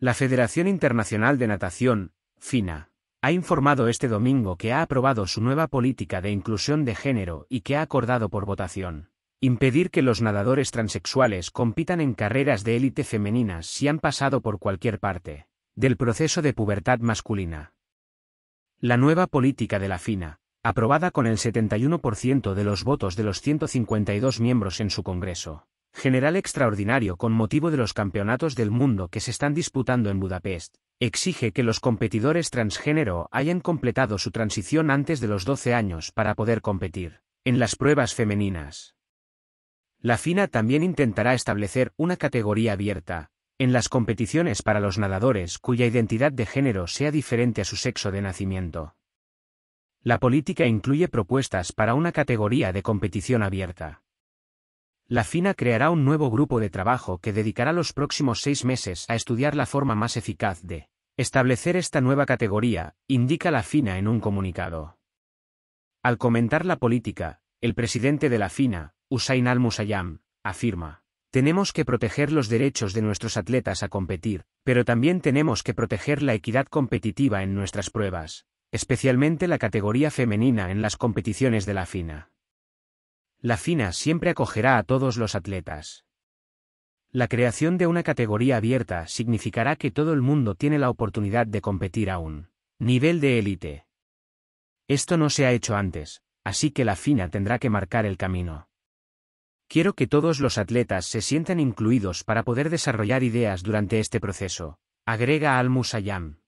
La Federación Internacional de Natación, FINA, ha informado este domingo que ha aprobado su nueva política de inclusión de género y que ha acordado por votación impedir que los nadadores transexuales compitan en carreras de élite femeninas si han pasado por cualquier parte del proceso de pubertad masculina. La nueva política de la FINA, aprobada con el 71% de los votos de los 152 miembros en su Congreso, general extraordinario con motivo de los campeonatos del mundo que se están disputando en Budapest, exige que los competidores transgénero hayan completado su transición antes de los 12 años para poder competir en las pruebas femeninas. La FINA también intentará establecer una categoría abierta, en las competiciones para los nadadores cuya identidad de género sea diferente a su sexo de nacimiento. La política incluye propuestas para una categoría de competición abierta. La FINA creará un nuevo grupo de trabajo que dedicará los próximos seis meses a estudiar la forma más eficaz de establecer esta nueva categoría, indica la FINA en un comunicado. Al comentar la política, el presidente de la FINA, Usain Al-Musayam, afirma, tenemos que proteger los derechos de nuestros atletas a competir, pero también tenemos que proteger la equidad competitiva en nuestras pruebas, especialmente la categoría femenina en las competiciones de la FINA. La FINA siempre acogerá a todos los atletas. La creación de una categoría abierta significará que todo el mundo tiene la oportunidad de competir a un nivel de élite. Esto no se ha hecho antes, así que la FINA tendrá que marcar el camino. Quiero que todos los atletas se sientan incluidos para poder desarrollar ideas durante este proceso, agrega Al Musayam.